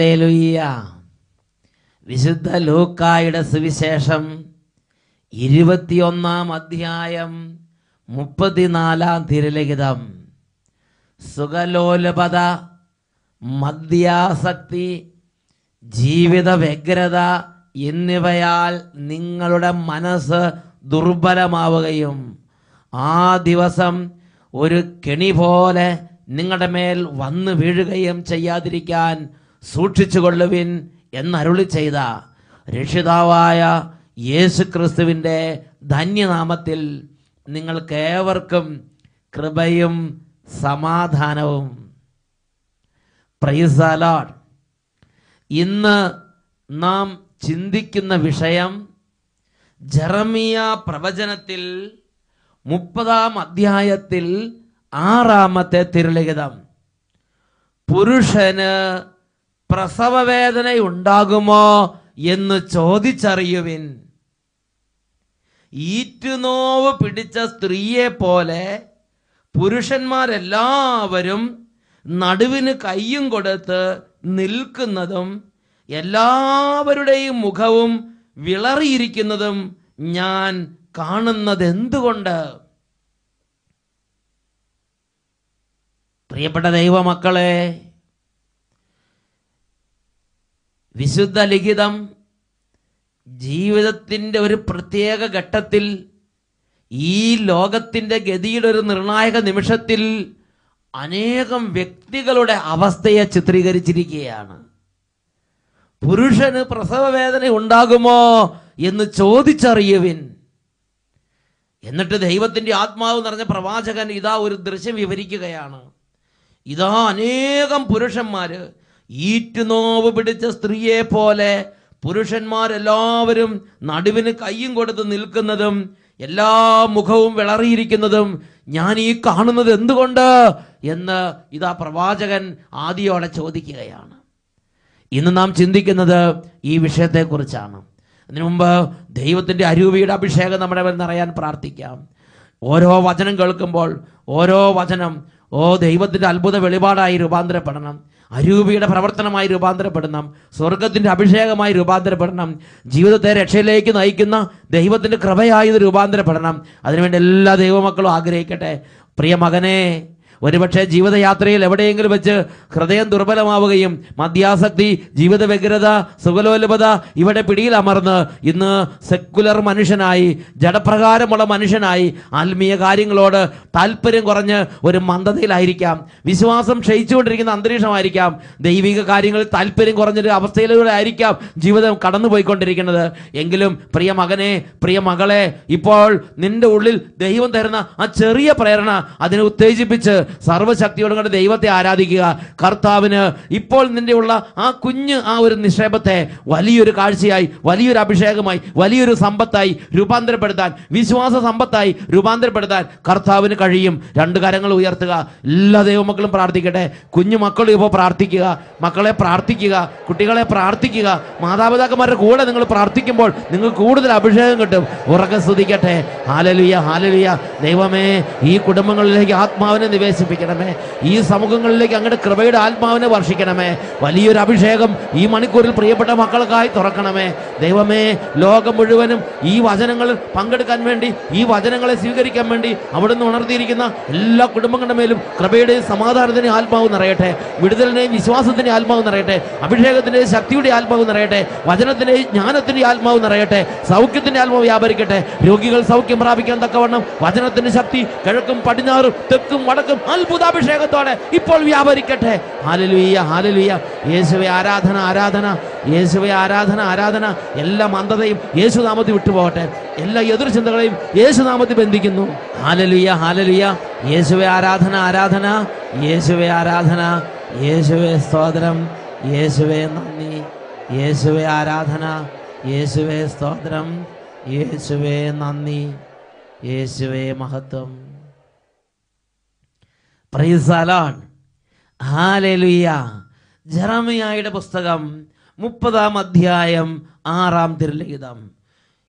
hallelujah വിശുദ്ധ ലൂക്കായുടെ സുവിശേഷം ഇരുപത്തിയൊന്നാം അധ്യായം മുപ്പത്തിനാലാം തിരലിഖിതം സുഖലോലപത മദ്യാസക്തി ജീവിത വ്യഗ്രത എന്നിവയാൽ നിങ്ങളുടെ മനസ്സ് ദുർബലമാവുകയും ആ ദിവസം ഒരു കെണി പോലെ നിങ്ങളുടെ മേൽ വന്നു വീഴുകയും ചെയ്യാതിരിക്കാൻ സൂക്ഷിച്ചുകൊള്ളുവിൻ എന്നരുളി ചെയ്ത രക്ഷിതാവായ യേശു ക്രിസ്തുവിൻ്റെ ധന്യനാമത്തിൽ നിങ്ങൾക്കേവർക്കും കൃപയും സമാധാനവും പ്രൈസാലാഡ് ഇന്ന് നാം ചിന്തിക്കുന്ന വിഷയം ജറമിയ പ്രവചനത്തിൽ മുപ്പതാം അധ്യായത്തിൽ ആറാമത്തെ തിരുലിഖിതം പുരുഷന് പ്രസവവേദനയുണ്ടാകുമോ എന്ന് ചോദിച്ചറിയുവിൻ ഈറ്റുനോവ് പിടിച്ച സ്ത്രീയെ പോലെ പുരുഷന്മാരെല്ലാവരും നടുവിന് കയ്യും കൊടുത്ത് നിൽക്കുന്നതും എല്ലാവരുടെയും മുഖവും വിളറിയിരിക്കുന്നതും ഞാൻ കാണുന്നത് എന്തുകൊണ്ട് പ്രിയപ്പെട്ട ദൈവമക്കളെ വിശുദ്ധ ലിഖിതം ജീവിതത്തിൻ്റെ ഒരു പ്രത്യേക ഘട്ടത്തിൽ ഈ ലോകത്തിൻ്റെ ഗതിയുടെ ഒരു നിർണായക നിമിഷത്തിൽ അനേകം വ്യക്തികളുടെ അവസ്ഥയെ ചിത്രീകരിച്ചിരിക്കുകയാണ് പുരുഷന് പ്രസവവേദന ഉണ്ടാകുമോ എന്ന് ചോദിച്ചറിയുവിൻ എന്നിട്ട് ദൈവത്തിന്റെ ആത്മാവ് നിറഞ്ഞ പ്രവാചകൻ ഇതാ ഒരു ദൃശ്യം വിവരിക്കുകയാണ് ഇതാ അനേകം പുരുഷന്മാര് ഈറ്റുനോവ് പിടിച്ച സ്ത്രീയെ പോലെ പുരുഷന്മാരെല്ലാവരും നടുവിന് കൈയും കൊടുത്ത് നിൽക്കുന്നതും എല്ലാ മുഖവും വിളറിയിരിക്കുന്നതും ഞാൻ ഈ കാണുന്നത് എന്തുകൊണ്ട് എന്ന് ഇതാ പ്രവാചകൻ ആദ്യയോടെ ചോദിക്കുകയാണ് ഇന്ന് നാം ചിന്തിക്കുന്നത് ഈ വിഷയത്തെക്കുറിച്ചാണ് അതിനു മുമ്പ് ദൈവത്തിൻ്റെ അരൂപിയുടെ അഭിഷേകം നമ്മുടെ മേൽ നിറയാൻ പ്രാർത്ഥിക്കാം ഓരോ വചനം കേൾക്കുമ്പോൾ ഓരോ വചനം ഓ ദൈവത്തിൻ്റെ അത്ഭുത വെളിപാടായി രൂപാന്തരപ്പെടണം അരൂപിയുടെ പ്രവർത്തനമായി രൂപാന്തരപ്പെടണം സ്വർഗത്തിൻ്റെ അഭിഷേകമായി രൂപാന്തരപ്പെടണം ജീവിതത്തെ രക്ഷയിലേക്ക് നയിക്കുന്ന ദൈവത്തിൻ്റെ കൃപയായി രൂപാന്തരപ്പെടണം അതിനുവേണ്ടി എല്ലാ ദൈവമക്കളും ആഗ്രഹിക്കട്ടെ പ്രിയ മകനെ ഒരുപക്ഷെ ജീവിതയാത്രയിൽ എവിടെയെങ്കിലും വെച്ച് ഹൃദയം ദുർബലമാവുകയും മദ്യാസക്തി ജീവിത വ്യഗ്രത സുഖലോലഭത ഇവിടെ പിടിയിൽ അമർന്ന് ഇന്ന് സെക്കുലർ മനുഷ്യനായി ജഡപ്രകാരമുള്ള മനുഷ്യനായി ആത്മീയ കാര്യങ്ങളോട് താല്പര്യം കുറഞ്ഞ് ഒരു മന്ദതയിലായിരിക്കാം വിശ്വാസം ക്ഷയിച്ചുകൊണ്ടിരിക്കുന്ന അന്തരീക്ഷമായിരിക്കാം ദൈവിക കാര്യങ്ങളിൽ താല്പര്യം കുറഞ്ഞൊരു അവസ്ഥയിലൂടെ ആയിരിക്കാം ജീവിതം കടന്നുപോയിക്കൊണ്ടിരിക്കുന്നത് എങ്കിലും പ്രിയ മകനെ പ്രിയ മകളെ ഇപ്പോൾ നിന്റെ ഉള്ളിൽ ദൈവം തരുന്ന ആ ചെറിയ പ്രേരണ അതിനെ ഉത്തേജിപ്പിച്ച് സർവ്വശക്തിയോടും കൊണ്ട് ദൈവത്തെ ആരാധിക്കുക കർത്താവിന് ഇപ്പോൾ നിന്റെ ഉള്ള ആ കുഞ്ഞ് ആ ഒരു നിക്ഷേപത്തെ വലിയൊരു കാഴ്ചയായി വലിയൊരു അഭിഷേകമായി വലിയൊരു സമ്പത്തായി രൂപാന്തരപ്പെടുത്താൻ വിശ്വാസ സമ്പത്തായി രൂപാന്തരപ്പെടുത്താൻ കർത്താവിന് കഴിയും രണ്ട് കരങ്ങൾ ഉയർത്തുക എല്ലാ ദൈവമക്കളും പ്രാർത്ഥിക്കട്ടെ കുഞ്ഞു മക്കളും ഇപ്പോൾ പ്രാർത്ഥിക്കുക മക്കളെ പ്രാർത്ഥിക്കുക കുട്ടികളെ പ്രാർത്ഥിക്കുക മാതാപിതാക്കന്മാരുടെ കൂടെ നിങ്ങൾ പ്രാർത്ഥിക്കുമ്പോൾ നിങ്ങൾ കൂടുതൽ അഭിഷേകം കിട്ടും ഉറക്കം സ്തുതിക്കട്ടെ ഹാലലിയ ഹാലലിയ ദൈവമേ ഈ കുടുംബങ്ങളിലേക്ക് ആത്മാവിനെ നിവേശിക്കും വികസിപ്പിക്കണമേ ഈ സമൂഹങ്ങളിലേക്ക് അങ്ങോട്ട് കൃപയുടെ ആത്മാവിനെ വർഷിക്കണമേ വലിയൊരു അഭിഷേകം ഈ മണിക്കൂറിൽ പ്രിയപ്പെട്ട മക്കൾക്കായി തുറക്കണമേ ദൈവമേ ലോകം മുഴുവനും ഈ വചനങ്ങൾ പങ്കെടുക്കാൻ വേണ്ടി ഈ വചനങ്ങളെ സ്വീകരിക്കാൻ വേണ്ടി അവിടുന്ന് ഉണർത്തിയിരിക്കുന്ന എല്ലാ കുടുംബങ്ങളുടെ മേലും കൃപയുടെയും സമാധാനത്തിൻ്റെ ആത്മാവ് നിറയട്ടെ വിടുതലിനെയും വിശ്വാസത്തിൻ്റെ ആത്മാവ് നിറയട്ടെ അഭിഷേകത്തിൻ്റെ ശക്തിയുടെ ആത്മാവ് നിറയട്ടെ വചനത്തിൻ്റെ ജ്ഞാനത്തിൻ്റെ ആത്മാവ് നിറയട്ടെ സൗഖ്യത്തിൻ്റെ ആത്മാവ് വ്യാപരിക്കട്ടെ രോഗികൾ സൗഖ്യം പ്രാപിക്കാൻ തക്കവണ്ണം വചനത്തിൻ്റെ ശക്തി കിഴക്കും പടിഞ്ഞാറും തെക്കും വടക്കും അത്ഭുതാഭിഷേകത്തോടെ ഇപ്പോൾ വ്യാപരിക്കട്ടെ ഹാലലുയ്യ ഹാലലുയ്യ യേശുവെ ആരാധന ആരാധന യേശുവെ ആരാധന ആരാധന എല്ലാ മന്ദതയും യേശുനാമത്തിൽ വിട്ടുപോകട്ടെ എല്ലാ എതിർചിന്തകളെയും യേശുനാമത്തിൽ ബന്ധിക്കുന്നു ഹാലലുയ്യ ഹാലലുയ്യ യേശുവെ ആരാധന ആരാധന യേശുവെ ആരാധന യേശുവെ സ്തോത്രം യേശുവെ നന്ദി യേശുവെ ആരാധന യേശുവെ സ്തോത്രം യേശുവെ നന്ദി യേശുവേ മഹത്വം ജറമിയായുടെ പുസ്തകം മുപ്പതാം അധ്യായം ആറാം തിരുലിഖിതം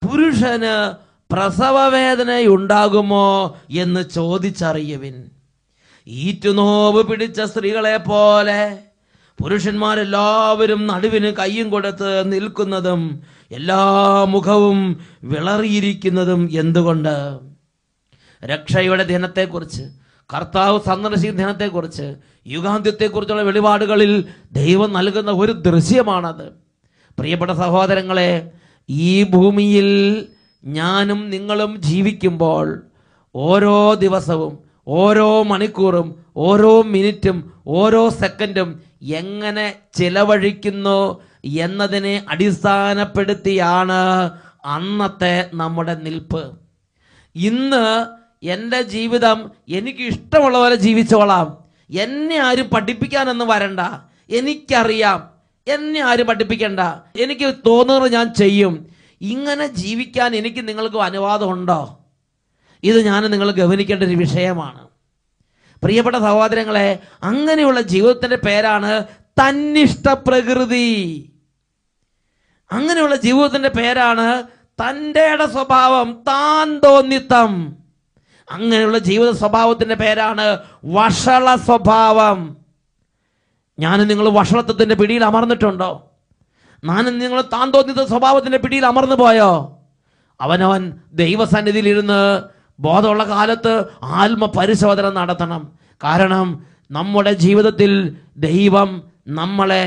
പുരുഷന് പ്രസവവേദനയുണ്ടാകുമോ എന്ന് ചോദിച്ചറിയവിൻ ഈറ്റുനോവ് പിടിച്ച സ്ത്രീകളെ പോലെ പുരുഷന്മാരെല്ലാവരും നടുവിന് കൈയും കൊടുത്ത് നിൽക്കുന്നതും എല്ലാ മുഖവും വിളറിയിരിക്കുന്നതും എന്തുകൊണ്ട് രക്ഷയുടെ ദിനത്തെക്കുറിച്ച് കർത്താവ് സന്ദർശിക്കുന്നതിനത്തെക്കുറിച്ച് യുഗാന്ത്യത്തെക്കുറിച്ചുള്ള വെളിപാടുകളിൽ ദൈവം നൽകുന്ന ഒരു ദൃശ്യമാണത് പ്രിയപ്പെട്ട സഹോദരങ്ങളെ ഈ ഭൂമിയിൽ ഞാനും നിങ്ങളും ജീവിക്കുമ്പോൾ ഓരോ ദിവസവും ഓരോ മണിക്കൂറും ഓരോ മിനിറ്റും ഓരോ സെക്കൻഡും എങ്ങനെ ചിലവഴിക്കുന്നു എന്നതിനെ അടിസ്ഥാനപ്പെടുത്തിയാണ് അന്നത്തെ നമ്മുടെ നിൽപ്പ് ഇന്ന് എൻ്റെ ജീവിതം എനിക്ക് ഇഷ്ടമുള്ള പോലെ ജീവിച്ചോളാം എന്നെ ആരും പഠിപ്പിക്കാനൊന്നും വരണ്ട എനിക്കറിയാം എന്നെ ആരും പഠിപ്പിക്കണ്ട എനിക്ക് തോന്നുന്നത് ഞാൻ ചെയ്യും ഇങ്ങനെ ജീവിക്കാൻ എനിക്ക് നിങ്ങൾക്ക് അനുവാദമുണ്ടോ ഇത് ഞാൻ നിങ്ങൾ ഗവനിക്കേണ്ട ഒരു വിഷയമാണ് പ്രിയപ്പെട്ട സഹോദരങ്ങളെ അങ്ങനെയുള്ള ജീവിതത്തിൻ്റെ പേരാണ് തന്നിഷ്ടപ്രകൃതി അങ്ങനെയുള്ള ജീവിതത്തിൻ്റെ പേരാണ് തൻ്റെ സ്വഭാവം താൻ തോന്നിത്തം അങ്ങനെയുള്ള ജീവിത സ്വഭാവത്തിന്റെ പേരാണ് വഷള സ്വഭാവം ഞാൻ നിങ്ങൾ വഷളത്വത്തിന്റെ പിടിയിൽ അമർന്നിട്ടുണ്ടോ ഞാനും നിങ്ങൾ താൻ സ്വഭാവത്തിന്റെ പിടിയിൽ അമർന്നു പോയോ അവനവൻ ദൈവസന്നിധിയിലിരുന്ന് ബോധമുള്ള കാലത്ത് ആത്മപരിശോധന നടത്തണം കാരണം നമ്മുടെ ജീവിതത്തിൽ ദൈവം നമ്മളെ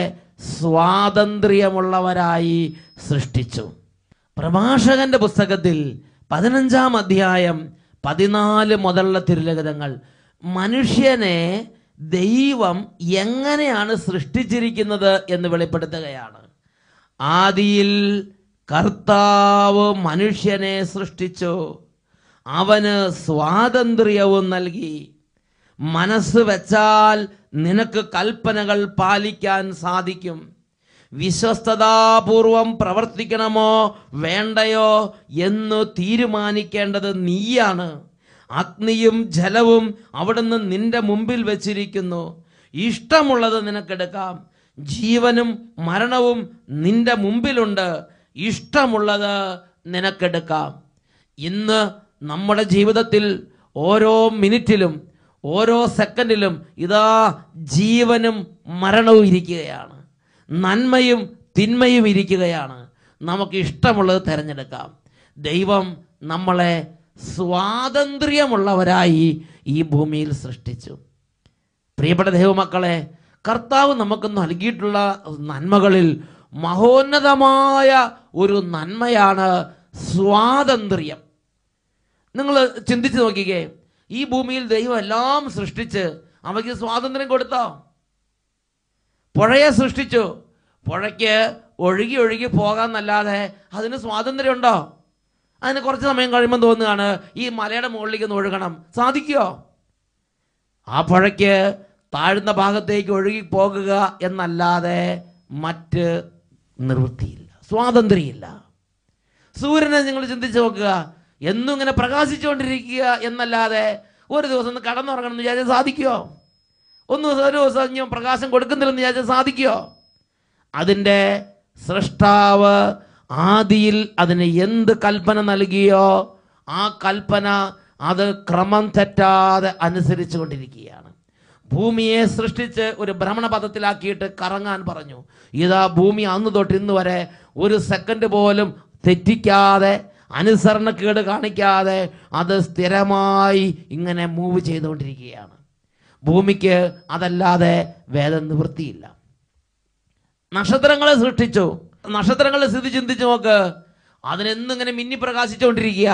സ്വാതന്ത്ര്യമുള്ളവരായി സൃഷ്ടിച്ചു പ്രഭാഷകന്റെ പുസ്തകത്തിൽ പതിനഞ്ചാം അധ്യായം പതിനാല് മുതലുള്ള തിരുലഗതങ്ങൾ മനുഷ്യനെ ദൈവം എങ്ങനെയാണ് സൃഷ്ടിച്ചിരിക്കുന്നത് എന്ന് വെളിപ്പെടുത്തുകയാണ് ആദിയിൽ കർത്താവ് മനുഷ്യനെ സൃഷ്ടിച്ചു അവന് സ്വാതന്ത്ര്യവും നൽകി മനസ്സ് വെച്ചാൽ നിനക്ക് കൽപ്പനകൾ പാലിക്കാൻ സാധിക്കും വിശ്വസ്തതാപൂർവം പ്രവർത്തിക്കണമോ വേണ്ടയോ എന്ന് തീരുമാനിക്കേണ്ടത് നീയാണ് അഗ്നിയും ജലവും അവിടുന്ന് നിന്റെ മുമ്പിൽ വെച്ചിരിക്കുന്നു ഇഷ്ടമുള്ളത് നിനക്കെടുക്കാം ജീവനും മരണവും നിന്റെ മുമ്പിലുണ്ട് ഇഷ്ടമുള്ളത് നിനക്കെടുക്കാം ഇന്ന് നമ്മുടെ ജീവിതത്തിൽ ഓരോ മിനിറ്റിലും ഓരോ സെക്കൻഡിലും ഇതാ ജീവനും മരണവും ഇരിക്കുകയാണ് നന്മയും തിന്മയും ഇരിക്കുകയാണ് നമുക്ക് ഇഷ്ടമുള്ളത് തിരഞ്ഞെടുക്കാം ദൈവം നമ്മളെ സ്വാതന്ത്ര്യമുള്ളവരായി ഈ ഭൂമിയിൽ സൃഷ്ടിച്ചു പ്രിയപ്പെട്ട ദൈവമക്കളെ കർത്താവ് നമുക്ക് നൽകിയിട്ടുള്ള നന്മകളിൽ മഹോന്നതമായ ഒരു നന്മയാണ് സ്വാതന്ത്ര്യം നിങ്ങൾ ചിന്തിച്ച് നോക്കിക്കേ ഈ ഭൂമിയിൽ ദൈവം എല്ലാം സൃഷ്ടിച്ച് അവയ്ക്ക് സ്വാതന്ത്ര്യം കൊടുത്തോ പുഴയെ സൃഷ്ടിച്ചു പുഴയ്ക്ക് ഒഴുകി ഒഴുകി പോകാമെന്നല്ലാതെ അതിന് സ്വാതന്ത്ര്യമുണ്ടോ അതിന് കുറച്ച് സമയം കഴിയുമ്പോൾ തോന്നുകയാണ് ഈ മലയുടെ മുകളിലേക്ക് ഒന്ന് ഒഴുകണം സാധിക്കുമോ ആ പുഴയ്ക്ക് താഴ്ന്ന ഭാഗത്തേക്ക് ഒഴുകി പോകുക എന്നല്ലാതെ മറ്റ് നിവൃത്തിയില്ല സ്വാതന്ത്ര്യമില്ല സൂര്യനെ നിങ്ങൾ ചിന്തിച്ച് നോക്കുക എന്നും ഇങ്ങനെ പ്രകാശിച്ചുകൊണ്ടിരിക്കുക എന്നല്ലാതെ ഒരു ദിവസം കടന്നുറങ്ങണം എന്ന് വിചാരിച്ചാൽ സാധിക്കുമോ ഒന്ന് ഒരു ഞാൻ പ്രകാശം കൊടുക്കുന്നില്ലെന്ന് വിചാരിച്ചാൽ സാധിക്കുമോ അതിൻ്റെ സൃഷ്ടാവ് ആദിയിൽ അതിന് എന്ത് കൽപ്പന നൽകിയോ ആ കൽപ്പന അത് ക്രമം തെറ്റാതെ അനുസരിച്ചു കൊണ്ടിരിക്കുകയാണ് ഭൂമിയെ സൃഷ്ടിച്ച് ഒരു ഭ്രമണപഥത്തിലാക്കിയിട്ട് കറങ്ങാൻ പറഞ്ഞു ഇതാ ഭൂമി അന്ന് തൊട്ട് ഇന്ന് വരെ ഒരു സെക്കൻഡ് പോലും തെറ്റിക്കാതെ അനുസരണക്കേട് കാണിക്കാതെ അത് സ്ഥിരമായി ഇങ്ങനെ മൂവ് ചെയ്തുകൊണ്ടിരിക്കുകയാണ് ഭൂമിക്ക് അതല്ലാതെ വേദം നിവൃത്തിയില്ല നക്ഷത്രങ്ങളെ സൃഷ്ടിച്ചു നക്ഷത്രങ്ങളെ സ്ഥിതി ചിന്തിച്ചു നോക്ക് അതിനെന്തിങ്ങനെ മിന്നി പ്രകാശിച്ചുകൊണ്ടിരിക്കുക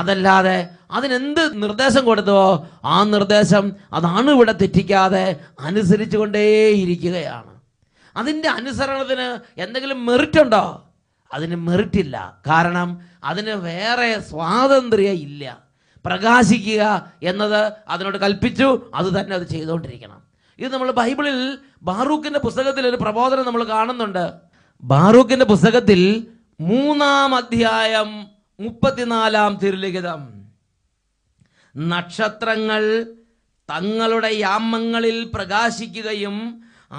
അതല്ലാതെ അതിനെന്ത് നിർദ്ദേശം കൊടുത്തുവോ ആ നിർദ്ദേശം അതാണ് ഇവിടെ തെറ്റിക്കാതെ അനുസരിച്ചു കൊണ്ടേയിരിക്കുകയാണ് അതിൻ്റെ അനുസരണത്തിന് എന്തെങ്കിലും മെറിറ്റ് ഉണ്ടോ അതിന് മെറിറ്റില്ല കാരണം അതിന് വേറെ സ്വാതന്ത്ര്യം ഇല്ല പ്രകാശിക്കുക എന്നത് അതിനോട് കൽപ്പിച്ചു അത് തന്നെ അത് ചെയ്തുകൊണ്ടിരിക്കണം ഇത് നമ്മൾ ബൈബിളിൽ ബാറൂഖിന്റെ പുസ്തകത്തിൽ ഒരു പ്രബോധനം നമ്മൾ കാണുന്നുണ്ട് ബാറൂഖിന്റെ പുസ്തകത്തിൽ മൂന്നാം അധ്യായം മുപ്പത്തിനാലാം തിരുലിഖിതം നക്ഷത്രങ്ങൾ തങ്ങളുടെ യാമങ്ങളിൽ പ്രകാശിക്കുകയും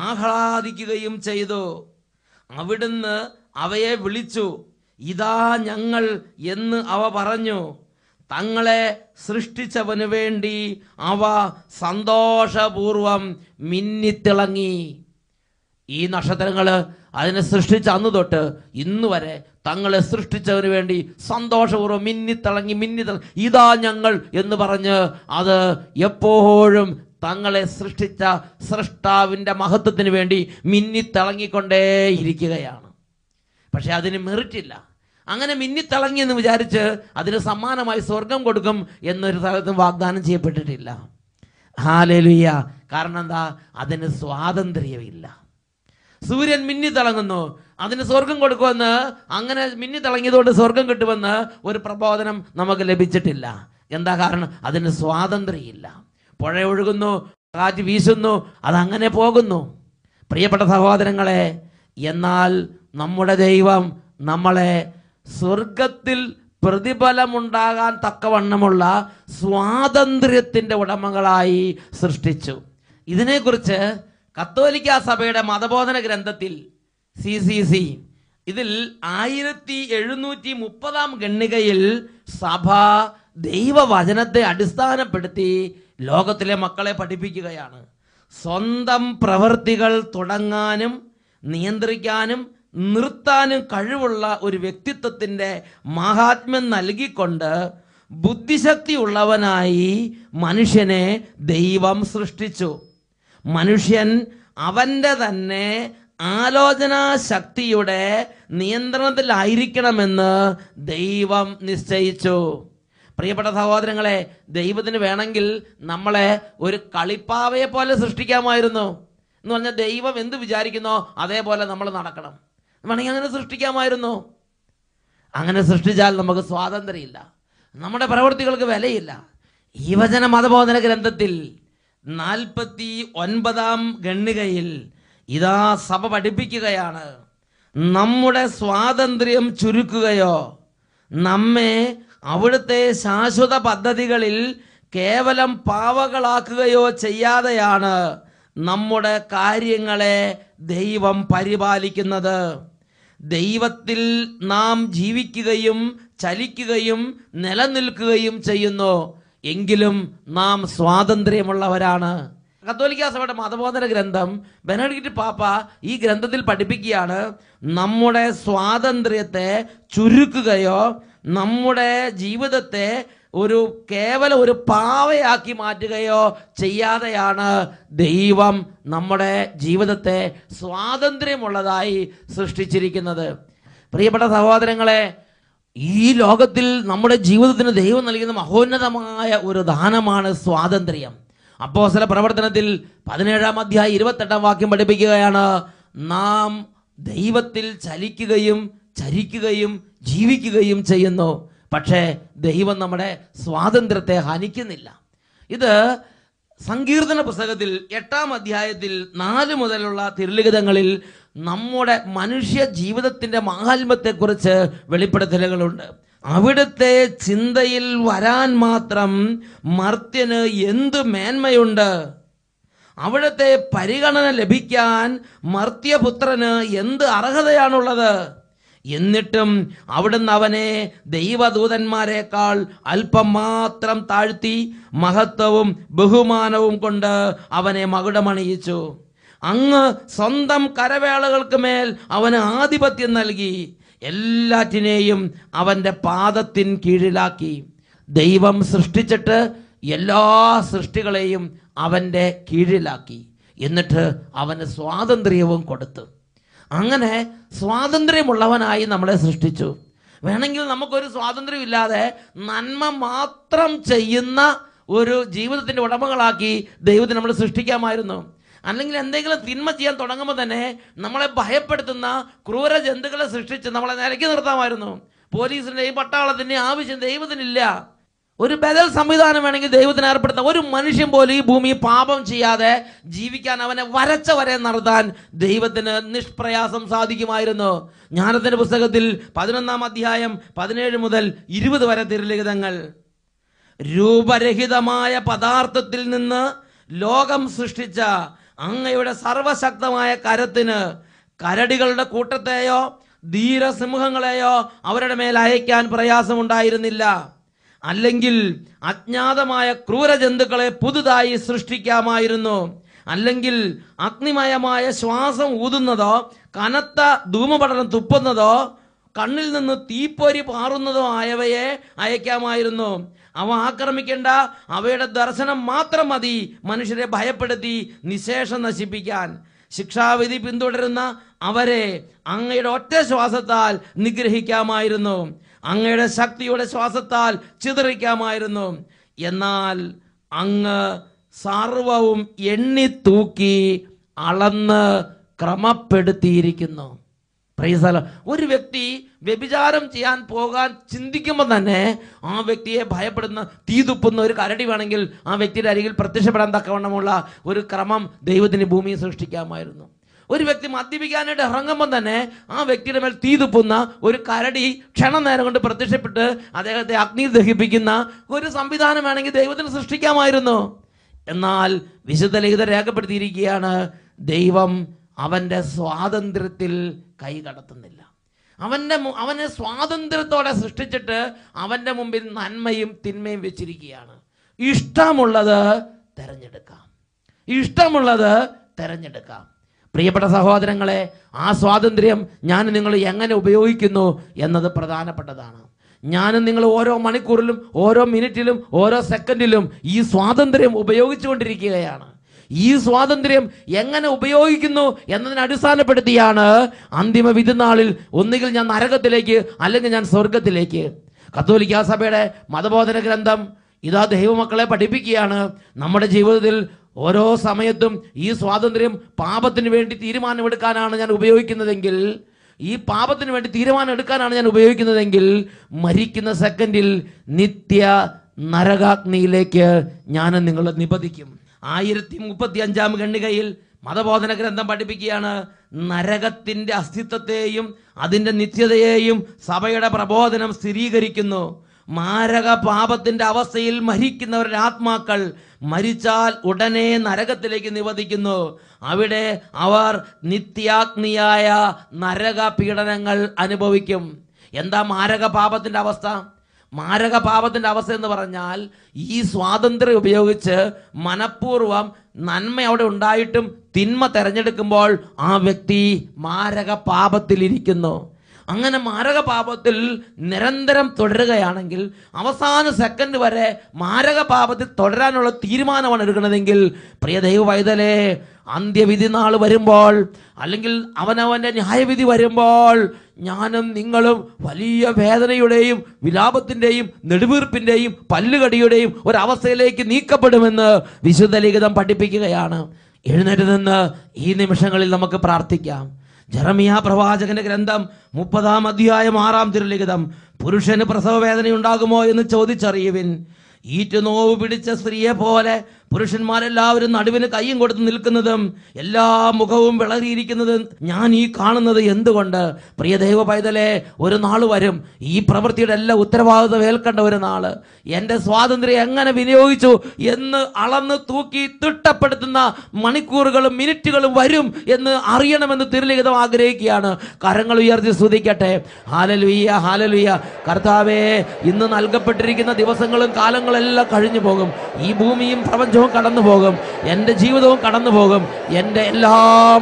ആഹ്ലാദിക്കുകയും ചെയ്തു അവിടുന്ന് അവയെ വിളിച്ചു ഇതാ ഞങ്ങൾ എന്ന് അവ പറഞ്ഞു തങ്ങളെ സൃഷ്ടിച്ചവനു വേണ്ടി അവ സന്തോഷപൂർവം മിന്നിത്തിളങ്ങി ഈ നക്ഷത്രങ്ങൾ അതിനെ സൃഷ്ടിച്ച അന്ന് തൊട്ട് ഇന്ന് വരെ തങ്ങളെ സൃഷ്ടിച്ചവന് വേണ്ടി സന്തോഷപൂർവ്വം മിന്നിത്തിളങ്ങി മിന്നിത്തിളങ്ങി ഇതാ ഞങ്ങൾ എന്ന് പറഞ്ഞ് അത് എപ്പോഴും തങ്ങളെ സൃഷ്ടിച്ച സൃഷ്ടാവിൻ്റെ മഹത്വത്തിന് വേണ്ടി മിന്നിത്തിളങ്ങിക്കൊണ്ടേയിരിക്കുകയാണ് പക്ഷെ അതിന് മെറിറ്റില്ല അങ്ങനെ എന്ന് വിചാരിച്ച് അതിന് സമ്മാനമായി സ്വർഗം കൊടുക്കും എന്നൊരു സ്ഥലത്തും വാഗ്ദാനം ചെയ്യപ്പെട്ടിട്ടില്ല ഹാലലുയ്യ കാരണം എന്താ അതിന് സ്വാതന്ത്ര്യമില്ല സൂര്യൻ മിന്നി തിളങ്ങുന്നു അതിന് സ്വർഗം കൊടുക്കുമെന്ന് അങ്ങനെ മിന്നി തിളങ്ങിയതുകൊണ്ട് സ്വർഗം കിട്ടുമെന്ന് ഒരു പ്രബോധനം നമുക്ക് ലഭിച്ചിട്ടില്ല എന്താ കാരണം അതിന് സ്വാതന്ത്ര്യമില്ല പുഴ ഒഴുകുന്നു കാറ്റ് വീശുന്നു അതങ്ങനെ പോകുന്നു പ്രിയപ്പെട്ട സഹോദരങ്ങളെ എന്നാൽ നമ്മുടെ ദൈവം നമ്മളെ സ്വർഗത്തിൽ പ്രതിഫലമുണ്ടാകാൻ തക്കവണ്ണമുള്ള സ്വാതന്ത്ര്യത്തിൻ്റെ ഉടമകളായി സൃഷ്ടിച്ചു ഇതിനെക്കുറിച്ച് കത്തോലിക്ക സഭയുടെ മതബോധന ഗ്രന്ഥത്തിൽ സി സി സി ഇതിൽ ആയിരത്തി എഴുന്നൂറ്റി മുപ്പതാം ഗണ്ണികയിൽ സഭ ദൈവവചനത്തെ അടിസ്ഥാനപ്പെടുത്തി ലോകത്തിലെ മക്കളെ പഠിപ്പിക്കുകയാണ് സ്വന്തം പ്രവൃത്തികൾ തുടങ്ങാനും നിയന്ത്രിക്കാനും നിർത്താനും കഴിവുള്ള ഒരു വ്യക്തിത്വത്തിൻ്റെ മഹാത്മ്യം നൽകിക്കൊണ്ട് ബുദ്ധിശക്തി ഉള്ളവനായി മനുഷ്യനെ ദൈവം സൃഷ്ടിച്ചു മനുഷ്യൻ അവൻ്റെ തന്നെ ആലോചനാ ശക്തിയുടെ നിയന്ത്രണത്തിലായിരിക്കണമെന്ന് ദൈവം നിശ്ചയിച്ചു പ്രിയപ്പെട്ട സഹോദരങ്ങളെ ദൈവത്തിന് വേണമെങ്കിൽ നമ്മളെ ഒരു കളിപ്പാവയെ പോലെ സൃഷ്ടിക്കാമായിരുന്നു എന്ന് പറഞ്ഞാൽ ദൈവം എന്ത് വിചാരിക്കുന്നോ അതേപോലെ നമ്മൾ നടക്കണം വേണമെങ്കിൽ അങ്ങനെ സൃഷ്ടിക്കാമായിരുന്നു അങ്ങനെ സൃഷ്ടിച്ചാൽ നമുക്ക് സ്വാതന്ത്ര്യമില്ല നമ്മുടെ പ്രവൃത്തികൾക്ക് വിലയില്ല ഈ വചന മതബോധന ഗ്രന്ഥത്തിൽ നാൽപ്പത്തി ഒൻപതാം ഗണ്ണികയിൽ ഇതാ സഭ പഠിപ്പിക്കുകയാണ് നമ്മുടെ സ്വാതന്ത്ര്യം ചുരുക്കുകയോ നമ്മെ അവിടുത്തെ ശാശ്വത പദ്ധതികളിൽ കേവലം പാവകളാക്കുകയോ ചെയ്യാതെയാണ് നമ്മുടെ കാര്യങ്ങളെ ദൈവം പരിപാലിക്കുന്നത് ദൈവത്തിൽ നാം ജീവിക്കുകയും ചലിക്കുകയും നിലനിൽക്കുകയും ചെയ്യുന്നു എങ്കിലും നാം സ്വാതന്ത്ര്യമുള്ളവരാണ് കത്തോലിക്ക സഭയുടെ മതബോധന ഗ്രന്ഥം ബെനഡിക്റ്റ് പാപ്പ ഈ ഗ്രന്ഥത്തിൽ പഠിപ്പിക്കുകയാണ് നമ്മുടെ സ്വാതന്ത്ര്യത്തെ ചുരുക്കുകയോ നമ്മുടെ ജീവിതത്തെ ഒരു കേവലം ഒരു പാവയാക്കി മാറ്റുകയോ ചെയ്യാതെയാണ് ദൈവം നമ്മുടെ ജീവിതത്തെ സ്വാതന്ത്ര്യമുള്ളതായി സൃഷ്ടിച്ചിരിക്കുന്നത് പ്രിയപ്പെട്ട സഹോദരങ്ങളെ ഈ ലോകത്തിൽ നമ്മുടെ ജീവിതത്തിന് ദൈവം നൽകുന്ന മഹോന്നതമായ ഒരു ദാനമാണ് സ്വാതന്ത്ര്യം അപ്പോസല പ്രവർത്തനത്തിൽ പതിനേഴാം അധ്യായം ഇരുപത്തെട്ടാം വാക്യം പഠിപ്പിക്കുകയാണ് നാം ദൈവത്തിൽ ചലിക്കുകയും ചരിക്കുകയും ജീവിക്കുകയും ചെയ്യുന്നു പക്ഷേ ദൈവം നമ്മുടെ സ്വാതന്ത്ര്യത്തെ ഹനിക്കുന്നില്ല ഇത് സങ്കീർത്തന പുസ്തകത്തിൽ എട്ടാം അധ്യായത്തിൽ നാല് മുതലുള്ള തിരുലിഖിതങ്ങളിൽ നമ്മുടെ മനുഷ്യ ജീവിതത്തിൻ്റെ മാഹാത്മ്യത്തെക്കുറിച്ച് വെളിപ്പെടുത്തലുകളുണ്ട് അവിടുത്തെ ചിന്തയിൽ വരാൻ മാത്രം മർത്യന് എന്ത് മേന്മയുണ്ട് അവിടുത്തെ പരിഗണന ലഭിക്കാൻ മർത്യപുത്രന് എന്ത് അർഹതയാണുള്ളത് എന്നിട്ടും അവിടുന്ന് അവനെ ദൈവദൂതന്മാരെക്കാൾ അല്പം മാത്രം താഴ്ത്തി മഹത്വവും ബഹുമാനവും കൊണ്ട് അവനെ മകുടമണിയിച്ചു അങ്ങ് സ്വന്തം കരവേളകൾക്ക് മേൽ അവന് ആധിപത്യം നൽകി എല്ലാറ്റിനെയും അവൻ്റെ പാദത്തിൻ കീഴിലാക്കി ദൈവം സൃഷ്ടിച്ചിട്ട് എല്ലാ സൃഷ്ടികളെയും അവൻ്റെ കീഴിലാക്കി എന്നിട്ട് അവന് സ്വാതന്ത്ര്യവും കൊടുത്തു അങ്ങനെ സ്വാതന്ത്ര്യമുള്ളവനായി നമ്മളെ സൃഷ്ടിച്ചു വേണമെങ്കിൽ നമുക്കൊരു സ്വാതന്ത്ര്യമില്ലാതെ നന്മ മാത്രം ചെയ്യുന്ന ഒരു ജീവിതത്തിൻ്റെ ഉടമകളാക്കി ദൈവത്തെ നമ്മൾ സൃഷ്ടിക്കാമായിരുന്നു അല്ലെങ്കിൽ എന്തെങ്കിലും തിന്മ ചെയ്യാൻ തുടങ്ങുമ്പോൾ തന്നെ നമ്മളെ ഭയപ്പെടുത്തുന്ന ക്രൂര ജന്തുക്കളെ സൃഷ്ടിച്ച് നമ്മളെ നിലയ്ക്ക് നിർത്താമായിരുന്നു പോലീസിൻ്റെയും പട്ടാളത്തിൻ്റെയും ആവശ്യം ദൈവത്തിനില്ല ഒരു ബദൽ സംവിധാനം വേണമെങ്കിൽ ദൈവത്തിന് ഏർപ്പെടുന്ന ഒരു മനുഷ്യൻ പോലും ഈ ഭൂമി പാപം ചെയ്യാതെ ജീവിക്കാൻ അവനെ വരച്ച വരെ നടത്താൻ ദൈവത്തിന് നിഷ്പ്രയാസം സാധിക്കുമായിരുന്നു ജ്ഞാനത്തിൻ്റെ പുസ്തകത്തിൽ പതിനൊന്നാം അധ്യായം പതിനേഴ് മുതൽ ഇരുപത് വരെ തിരുലിഖിതങ്ങൾ രൂപരഹിതമായ പദാർത്ഥത്തിൽ നിന്ന് ലോകം സൃഷ്ടിച്ച അങ്ങയുടെ സർവശക്തമായ കരത്തിന് കരടികളുടെ കൂട്ടത്തെയോ ധീരസിംഹങ്ങളെയോ അവരുടെ മേൽ അയക്കാൻ പ്രയാസമുണ്ടായിരുന്നില്ല അല്ലെങ്കിൽ അജ്ഞാതമായ ക്രൂരജന്തുക്കളെ പുതുതായി സൃഷ്ടിക്കാമായിരുന്നു അല്ലെങ്കിൽ അഗ്നിമയമായ ശ്വാസം ഊതുന്നതോ കനത്ത ധൂമപടലം തുപ്പുന്നതോ കണ്ണിൽ നിന്ന് തീപ്പൊരി പാറുന്നതോ ആയവയെ അയക്കാമായിരുന്നു അവ ആക്രമിക്കേണ്ട അവയുടെ ദർശനം മാത്രം മതി മനുഷ്യരെ ഭയപ്പെടുത്തി നിശേഷം നശിപ്പിക്കാൻ ശിക്ഷാവിധി പിന്തുടരുന്ന അവരെ അങ്ങയുടെ ഒറ്റ ശ്വാസത്താൽ നിഗ്രഹിക്കാമായിരുന്നു അങ്ങയുടെ ശക്തിയുടെ ശ്വാസത്താൽ ചിതറിക്കാമായിരുന്നു എന്നാൽ അങ്ങ് സർവവും എണ്ണി തൂക്കി അളന്ന് ക്രമപ്പെടുത്തിയിരിക്കുന്നു പ്രൈസല ഒരു വ്യക്തി വ്യഭിചാരം ചെയ്യാൻ പോകാൻ ചിന്തിക്കുമ്പോൾ തന്നെ ആ വ്യക്തിയെ ഭയപ്പെടുന്ന തീതുപ്പുന്ന ഒരു കരടി വേണമെങ്കിൽ ആ വ്യക്തിയുടെ അരികിൽ പ്രത്യക്ഷപ്പെടാൻ തക്കവണ്ണമുള്ള ഒരു ക്രമം ദൈവത്തിന് ഭൂമിയെ സൃഷ്ടിക്കാമായിരുന്നു ഒരു വ്യക്തി മദ്യപിക്കാനായിട്ട് ഇറങ്ങുമ്പോൾ തന്നെ ആ വ്യക്തിയുടെ മേൽ തീ തുപ്പുന്ന ഒരു കരടി ക്ഷണനേരം കൊണ്ട് പ്രത്യക്ഷപ്പെട്ട് അദ്ദേഹത്തെ അഗ്നി ദഹിപ്പിക്കുന്ന ഒരു സംവിധാനം വേണമെങ്കിൽ ദൈവത്തിന് സൃഷ്ടിക്കാമായിരുന്നു എന്നാൽ വിശുദ്ധ ലിഖിതം രേഖപ്പെടുത്തിയിരിക്കുകയാണ് ദൈവം അവൻ്റെ സ്വാതന്ത്ര്യത്തിൽ കൈ കടത്തുന്നില്ല അവൻ്റെ അവനെ സ്വാതന്ത്ര്യത്തോടെ സൃഷ്ടിച്ചിട്ട് അവൻ്റെ മുമ്പിൽ നന്മയും തിന്മയും വെച്ചിരിക്കുകയാണ് ഇഷ്ടമുള്ളത് തിരഞ്ഞെടുക്കാം ഇഷ്ടമുള്ളത് തിരഞ്ഞെടുക്കാം പ്രിയപ്പെട്ട സഹോദരങ്ങളെ ആ സ്വാതന്ത്ര്യം ഞാൻ നിങ്ങൾ എങ്ങനെ ഉപയോഗിക്കുന്നു എന്നത് പ്രധാനപ്പെട്ടതാണ് ഞാനും നിങ്ങൾ ഓരോ മണിക്കൂറിലും ഓരോ മിനിറ്റിലും ഓരോ സെക്കൻഡിലും ഈ സ്വാതന്ത്ര്യം ഉപയോഗിച്ചുകൊണ്ടിരിക്കുകയാണ് ഈ സ്വാതന്ത്ര്യം എങ്ങനെ ഉപയോഗിക്കുന്നു എന്നതിനെ അടിസ്ഥാനപ്പെടുത്തിയാണ് അന്തിമ വിധിനാളിൽ ഒന്നുകിൽ ഞാൻ നരകത്തിലേക്ക് അല്ലെങ്കിൽ ഞാൻ സ്വർഗത്തിലേക്ക് കത്തോലിക്ക സഭയുടെ മതബോധന ഗ്രന്ഥം ഇതാ ദൈവമക്കളെ പഠിപ്പിക്കുകയാണ് നമ്മുടെ ജീവിതത്തിൽ ഓരോ സമയത്തും ഈ സ്വാതന്ത്ര്യം പാപത്തിന് വേണ്ടി തീരുമാനമെടുക്കാനാണ് ഞാൻ ഉപയോഗിക്കുന്നതെങ്കിൽ ഈ പാപത്തിന് വേണ്ടി തീരുമാനം എടുക്കാനാണ് ഞാൻ ഉപയോഗിക്കുന്നതെങ്കിൽ മരിക്കുന്ന സെക്കൻഡിൽ നിത്യ നരകാഗ്നിയിലേക്ക് ഞാൻ നിങ്ങളെ നിബന്ധിക്കും ആയിരത്തി മുപ്പത്തി അഞ്ചാം ഖണ്ഡികയിൽ മതബോധന ഗ്രന്ഥം പഠിപ്പിക്കുകയാണ് നരകത്തിൻ്റെ അസ്തിത്വത്തെയും അതിൻ്റെ നിത്യതയെയും സഭയുടെ പ്രബോധനം സ്ഥിരീകരിക്കുന്നു മാരക പാപത്തിന്റെ അവസ്ഥയിൽ മരിക്കുന്നവരുടെ ആത്മാക്കൾ മരിച്ചാൽ ഉടനെ നരകത്തിലേക്ക് നിവധിക്കുന്നു അവിടെ അവർ നിത്യാഗ്നിയായ നരക പീഡനങ്ങൾ അനുഭവിക്കും എന്താ മാരക പാപത്തിന്റെ അവസ്ഥ മാരക പാപത്തിന്റെ അവസ്ഥ എന്ന് പറഞ്ഞാൽ ഈ സ്വാതന്ത്ര്യം ഉപയോഗിച്ച് മനഃപൂർവം നന്മ അവിടെ ഉണ്ടായിട്ടും തിന്മ തിരഞ്ഞെടുക്കുമ്പോൾ ആ വ്യക്തി മാരക പാപത്തിലിരിക്കുന്നു അങ്ങനെ മാരക പാപത്തിൽ നിരന്തരം തുടരുകയാണെങ്കിൽ അവസാന സെക്കൻഡ് വരെ മാരക പാപത്തിൽ തുടരാനുള്ള തീരുമാനമാണ് എടുക്കുന്നതെങ്കിൽ പ്രിയ ദൈവ വൈതലേ അന്ത്യവിധി നാൾ വരുമ്പോൾ അല്ലെങ്കിൽ അവനവൻ്റെ ന്യായവിധി വരുമ്പോൾ ഞാനും നിങ്ങളും വലിയ വേദനയുടെയും വിലാപത്തിൻ്റെയും നെടുവീർപ്പിൻ്റെയും പല്ലുകടിയുടെയും ഒരവസ്ഥയിലേക്ക് നീക്കപ്പെടുമെന്ന് വിശുദ്ധ ലിഖിതം പഠിപ്പിക്കുകയാണ് എഴുന്നേറ്റ് നിന്ന് ഈ നിമിഷങ്ങളിൽ നമുക്ക് പ്രാർത്ഥിക്കാം ജറമിയ പ്രവാചകന്റെ ഗ്രന്ഥം മുപ്പതാം അധ്യായം ആറാം തിരുലിഖിതം പുരുഷന് പ്രസവ ഉണ്ടാകുമോ എന്ന് ചോദിച്ചറിയുവിൻ ഈറ്റുനോവ് പിടിച്ച സ്ത്രീയെ പോലെ പുരുഷന്മാരെല്ലാവരും നടുവിന് കൈയും കൊടുത്ത് നിൽക്കുന്നതും എല്ലാ മുഖവും വിളറിയിരിക്കുന്നത് ഞാൻ ഈ കാണുന്നത് എന്തുകൊണ്ട് പ്രിയ ദൈവ പൈതലെ ഒരു നാൾ വരും ഈ പ്രവൃത്തിയുടെ എല്ലാ ഉത്തരവാദിത്വം ഏൽക്കേണ്ട ഒരു നാള് എൻ്റെ സ്വാതന്ത്ര്യം എങ്ങനെ വിനിയോഗിച്ചു എന്ന് അളന്ന് തൂക്കി തിട്ടപ്പെടുത്തുന്ന മണിക്കൂറുകളും മിനിറ്റുകളും വരും എന്ന് അറിയണമെന്ന് തിരുലിഖിതം ആഗ്രഹിക്കുകയാണ് കരങ്ങൾ ഉയർത്തി സ്തുതിക്കട്ടെ ഹാലലുയ്യ ഹാലലുയ്യ കർത്താവേ ഇന്ന് നൽകപ്പെട്ടിരിക്കുന്ന ദിവസങ്ങളും കാലങ്ങളെല്ലാം കഴിഞ്ഞു പോകും ഈ ഭൂമിയും പ്രപഞ്ചം രാജ്യവും കടന്നു പോകും എൻ്റെ ജീവിതവും കടന്നു പോകും എൻ്റെ എല്ലാ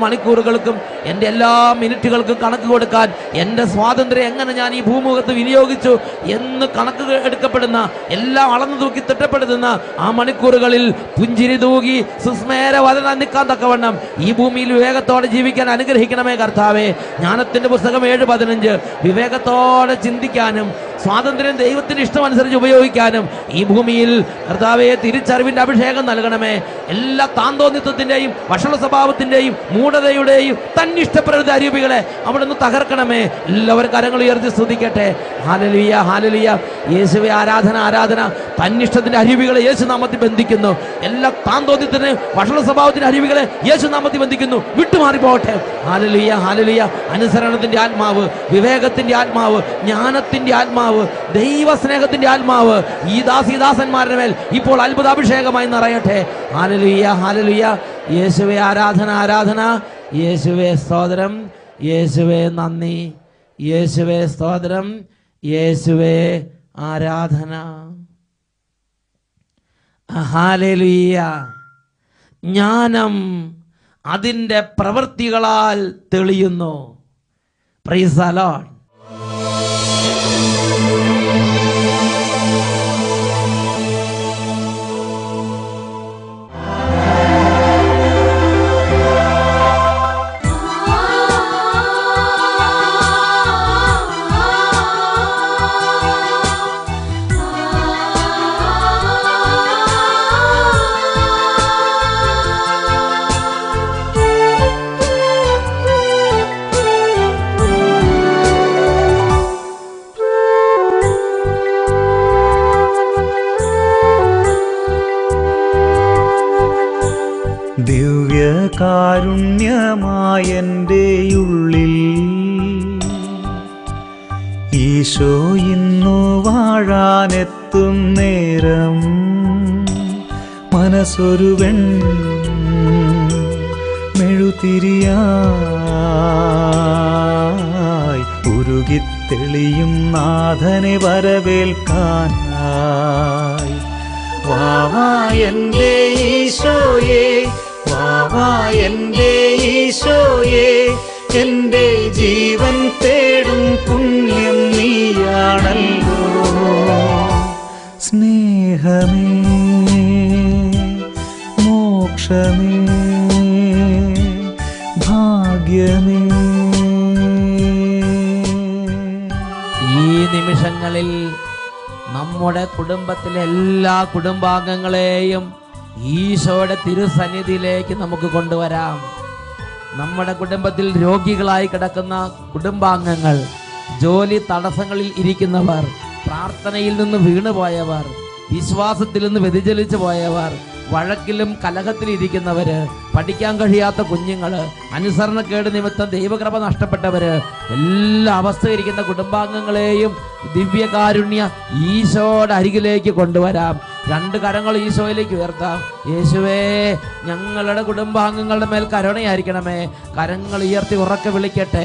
മണിക്കൂറുകൾക്കും എൻ്റെ എല്ലാ മിനിറ്റുകൾക്കും കണക്ക് കൊടുക്കാൻ എൻ്റെ സ്വാതന്ത്ര്യം എങ്ങനെ ഞാൻ ഈ ഭൂമുഖത്ത് വിനിയോഗിച്ചു എന്ന് കണക്ക് എടുക്കപ്പെടുന്ന എല്ലാം അളന്നു തൂക്കി തിട്ടപ്പെടുത്തുന്ന ആ മണിക്കൂറുകളിൽ പുഞ്ചിരി തൂകി സുസ്മേര വതന നിൽക്കാൻ തക്കവണ്ണം ഈ ഭൂമിയിൽ വിവേകത്തോടെ ജീവിക്കാൻ അനുഗ്രഹിക്കണമേ കർത്താവേ ജ്ഞാനത്തിൻ്റെ പുസ്തകം ഏഴ് പതിനഞ്ച് വിവേകത്തോടെ ചിന്തിക്കാനും സ്വാതന്ത്ര്യം ദൈവത്തിന് ഇഷ്ടമനുസരിച്ച് ഉപയോഗിക്കാനും ഈ ഭൂമിയിൽ കർത്താവെ തിരിച്ചറിവിന്റെ അഭിഷേകം നൽകണമേ എല്ലാ താന്തോന്നിത്വത്തിൻ്റെയും ഭക്ഷണ സ്വഭാവത്തിൻ്റെയും മൂഢതയുടെയും തന്നിഷ്ടപ്രകൃതി അരൂപികളെ അവിടുന്ന് തകർക്കണമേ എല്ലാവരും കരങ്ങൾ ഉയർത്തി സ്തുതിക്കട്ടെ ഹാലലിയ ഹാലലിയ യേശുവെ ആരാധന ആരാധന തന്നിഷ്ടത്തിൻ്റെ യേശു യേശുനാമത്തിൽ ബന്ധിക്കുന്നു എല്ലാ താന്തോന്നിത്തിന് ഭക്ഷണ സ്വഭാവത്തിൻ്റെ അരുവികളെ യേശുനാമത്തിൽ ബന്ധിക്കുന്നു വിട്ടുമാറി പോകട്ടെ ഹാലലിയ ഹാലലിയ അനുസരണത്തിൻ്റെ ആത്മാവ് വിവേകത്തിൻ്റെ ആത്മാവ് ജ്ഞാനത്തിൻ്റെ ആത്മാവ് ആത്മാവ് സ്നേഹത്തിന്റെ ആത്മാവ് ഈ ദാസിദാസന്മാരുടെ മേൽ ഇപ്പോൾ അത്ഭുത അഭിഷേകമായി നിറയട്ടെ ഹാലലുയ്യ ഹാലലുയ്യ യേശുവെ ആരാധന ആരാധന യേശുവെ സ്തോത്രം യേശുവെ നന്ദി യേശുവെ സ്തോത്രം യേശുവെ ആരാധന ഹാലലുയ്യ ജ്ഞാനം അതിൻ്റെ പ്രവൃത്തികളാൽ തെളിയുന്നു പ്രൈസ് അലോട്ട് ദിവ്യകാരുണ്യമായൻ്റെ ഉള്ളിൽ ഈശോ ഇന്നു വാഴാനെത്തും നേരം മനസ്സൊരു വെൺ മെഴുതിരിയായി ഉരുകിത്തെളിയും നാഥനെ വരവേൽക്കാൻ വാവാ എൻ്റെ ഈശോയേ കർത്താവാ എൻ്റെ ഈശോയെ എൻ്റെ ജീവൻ തേടും പുണ്യം നീയാണല്ലോ സ്നേഹമേ മോക്ഷമേ ഭാഗ്യമേ ഈ നിമിഷങ്ങളിൽ നമ്മുടെ കുടുംബത്തിലെ എല്ലാ കുടുംബാംഗങ്ങളെയും ഈശോയുടെ തിരുസന്നിധിയിലേക്ക് നമുക്ക് കൊണ്ടുവരാം നമ്മുടെ കുടുംബത്തിൽ രോഗികളായി കിടക്കുന്ന കുടുംബാംഗങ്ങൾ ജോലി തടസ്സങ്ങളിൽ ഇരിക്കുന്നവർ പ്രാർത്ഥനയിൽ നിന്ന് വീണുപോയവർ വിശ്വാസത്തിൽ നിന്ന് വ്യതിചലിച്ചു പോയവർ വഴക്കിലും കലഹത്തിലിരിക്കുന്നവര് പഠിക്കാൻ കഴിയാത്ത കുഞ്ഞുങ്ങൾ അനുസരണക്കേട് നിമിത്തം ദൈവകൃപ നഷ്ടപ്പെട്ടവര് എല്ലാ അവസ്ഥയിരിക്കുന്ന കുടുംബാംഗങ്ങളെയും ദിവ്യകാരുണ്യ ഈശോയുടെ അരികിലേക്ക് കൊണ്ടുവരാം രണ്ട് കരങ്ങൾ ഈശോയിലേക്ക് ഉയർത്താം യേശുവേ ഞങ്ങളുടെ കുടുംബാംഗങ്ങളുടെ മേൽ കരുണയായിരിക്കണമേ കരങ്ങൾ ഉയർത്തി ഉറക്കെ വിളിക്കട്ടെ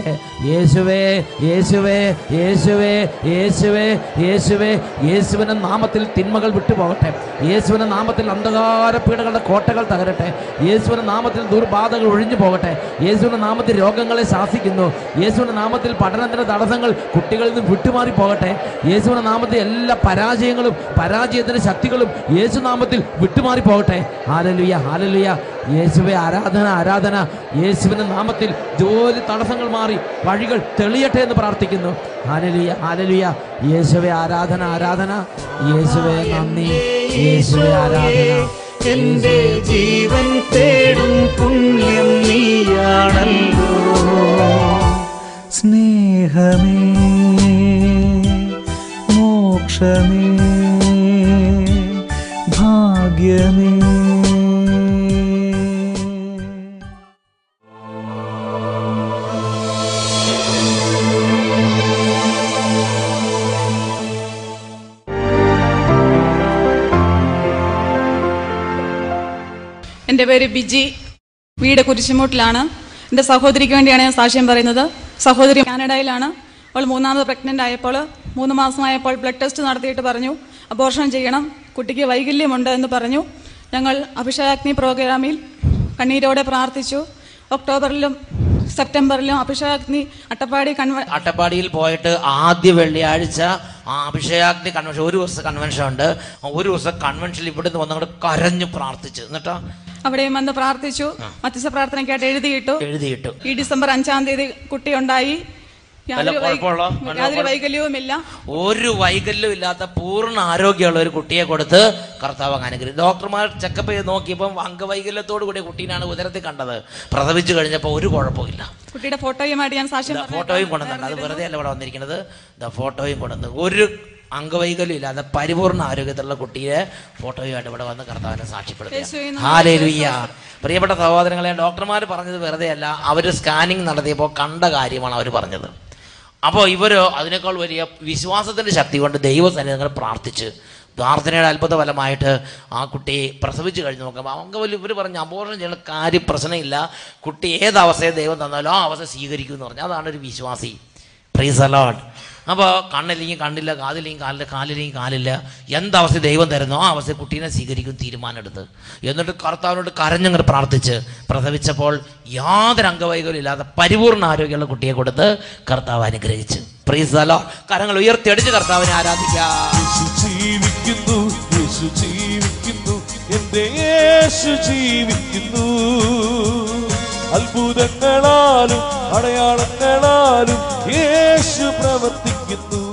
യേശുവേ യേശുവേ യേശുവേ യേശുവേ യേശുവേ യേശുവിനെ നാമത്തിൽ തിന്മകൾ വിട്ടുപോകട്ടെ യേശുവിനെ നാമത്തിൽ അന്ധകാര പീഡകളുടെ കോട്ടകൾ തകരട്ടെ യേശുവിനെ നാമ നാമത്തിൽ ദുർബാധകൾ ഒഴിഞ്ഞു പോകട്ടെ യേശുവിൻ്റെ നാമത്തിൽ രോഗങ്ങളെ ശാസിക്കുന്നു യേശുവിൻ്റെ നാമത്തിൽ പഠനത്തിൻ്റെ തടസ്സങ്ങൾ കുട്ടികളിൽ നിന്ന് വിട്ടുമാറി പോകട്ടെ യേശുവിൻ്റെ നാമത്തിൽ എല്ലാ പരാജയങ്ങളും പരാജയത്തിൻ്റെ ശക്തികളും യേശുനാമത്തിൽ വിട്ടുമാറി പോകട്ടെ ഹാലലുയ ഹാലലുയ യേശുവെ ആരാധന ആരാധന യേശുവിൻ്റെ നാമത്തിൽ ജോലി തടസ്സങ്ങൾ മാറി വഴികൾ തെളിയട്ടെ എന്ന് പ്രാർത്ഥിക്കുന്നു ഹാലലുയ ഹാലലുയ യേശുവെ ആരാധന ആരാധന യേശുവെ നന്ദി യേശുവെ ആരാധന എന്റെ ജീവൻ തേടും പുണ്യം നീയാണല്ലോ സ്നേഹമേ മോക്ഷമേ ഭാഗ്യമേ എൻ്റെ പേര് ബിജി വീട് കുരിശുമൂട്ടിലാണ് എൻ്റെ സഹോദരിക്ക് വേണ്ടിയാണ് ഞാൻ സാക്ഷ്യം പറയുന്നത് സഹോദരി കാനഡയിലാണ് അവൾ മൂന്നാമത് പ്രഗ്നൻ്റ് ആയപ്പോൾ മൂന്ന് മാസമായപ്പോൾ ബ്ലഡ് ടെസ്റ്റ് നടത്തിയിട്ട് പറഞ്ഞു അബോർഷൻ ചെയ്യണം കുട്ടിക്ക് വൈകല്യമുണ്ട് എന്ന് പറഞ്ഞു ഞങ്ങൾ അഭിഷേകാഗ്നി പ്രോഗ്രാമിൽ കണ്ണീരോടെ പ്രാർത്ഥിച്ചു ഒക്ടോബറിലും സെപ്റ്റംബറിലും അഭിഷേകാഗ്നി അട്ടപ്പാടി കൺവെ അട്ടപ്പാടിയിൽ പോയിട്ട് ആദ്യ വെള്ളിയാഴ്ച ആ അഭിഷേകാഗ്നി കൺവെൻഷൻ ഒരു ദിവസം കൺവെൻഷൻ ഉണ്ട് ഒരു ദിവസം കൺവെൻഷനിൽ ഇവിടുന്ന് വന്നങ്ങോട്ട് കരഞ്ഞു പ്രാർത്ഥിച്ചു എന്നിട്ടാ അവിടെയും വന്ന് പ്രാർത്ഥിച്ചു മത്സ്യ പ്രാർത്ഥനയ്ക്കായിട്ട് എഴുതിയിട്ടു എഴുതിയിട്ടു ഈ ഡിസംബർ അഞ്ചാം തീയതി കുട്ടിയുണ്ടായി യാതൊരു യാതൊരു ഒരു വൈകല്യവും ഇല്ലാത്ത പൂർണ്ണ ആരോഗ്യമുള്ള ഒരു കുട്ടിയെ കൊടുത്ത് കർത്താവ് അനുഗ്രഹിച്ചു ഡോക്ടർമാർ ചെക്കപ്പ് ചെയ്ത് നോക്കിയപ്പോൾ അംഗവൈകല്യത്തോടു കൂടിയ കുട്ടീനാണ് ഉദരത്തിൽ കണ്ടത് പ്രസവിച്ചു കഴിഞ്ഞപ്പോൾ ഒരു കുഴപ്പമില്ല കുട്ടിയുടെ ഫോട്ടോയുമായിട്ട് ഞാൻ സാക്ഷ്യം ഫോട്ടോയും കൊണ്ടുവന്നിട്ടുണ്ട് അത് വെറുതെ അല്ല ഇവിടെ വന്നിരിക്കുന്നത് ദ ഫോട്ടോയും കൊണ്ടുവന്നു ഒരു അംഗവൈകല്യമില്ല അത് പരിപൂർണ്ണ ആരോഗ്യത്തിലുള്ള കുട്ടിയെ ഫോട്ടോയുമായിട്ട് ഇവിടെ വന്ന് കർത്താവിനെ സാക്ഷ്യപ്പെടുത്തുക പ്രിയപ്പെട്ട സഹോദരങ്ങളെ ഡോക്ടർമാർ പറഞ്ഞത് വെറുതെ അല്ല അവർ സ്കാനിങ് നടത്തിയപ്പോൾ കണ്ട കാര്യമാണ് അവർ പറഞ്ഞത് അപ്പോൾ ഇവർ അതിനേക്കാൾ വലിയ വിശ്വാസത്തിൻ്റെ ശക്തി കൊണ്ട് ദൈവസന്നിധങ്ങൾ പ്രാർത്ഥിച്ച് പ്രാർത്ഥനയുടെ അത്ഭുത ഫലമായിട്ട് ആ കുട്ടി പ്രസവിച്ചു കഴിഞ്ഞ് നോക്കുമ്പോൾ അവങ്ക വലിയ ഇവർ പറഞ്ഞ അബോർഷൻ ചെയ്യുന്ന കാര്യം പ്രശ്നമില്ല കുട്ടി ഏത് അവസ്ഥയെ ദൈവം തന്നാലും ആ അവസ്ഥ സ്വീകരിക്കും എന്ന് പറഞ്ഞു അതാണ് ഒരു വിശ്വാസി പ്രീസ് അലോട്ട് അപ്പോൾ കണ്ണില്ലെങ്കിൽ കണ്ണില്ല കാതില്ലെങ്കിൽ കാലില്ല കാലില്ലെങ്കിൽ കാലില്ല എന്തവസ്ഥ ദൈവം തരുന്നോ ആ അവസ്ഥ കുട്ടീനെ സ്വീകരിക്കും തീരുമാനമെടുത്ത് എന്നിട്ട് കർത്താവിനോട് കരഞ്ഞങ്ങൾ പ്രാർത്ഥിച്ച് പ്രസവിച്ചപ്പോൾ യാതൊരു അംഗവൈകല്യം ഇല്ലാതെ പരിപൂർണ്ണ ആരോഗ്യമുള്ള കുട്ടിയെ കൊടുത്ത് കർത്താവ് അനുഗ്രഹിച്ച് പ്രീസലോ കരങ്ങൾ ഉയർത്തിയടിച്ച് കർത്താവിനെ ആരാധിക്കുന്നു ജീവിക്കുന്നു ജീവിക്കുന്നു ജീവിക്കുന്നു അത്ഭുതങ്ങളാലും അടയാളങ്ങളാലും യേശു പ്രവർത്തിക്കുന്നു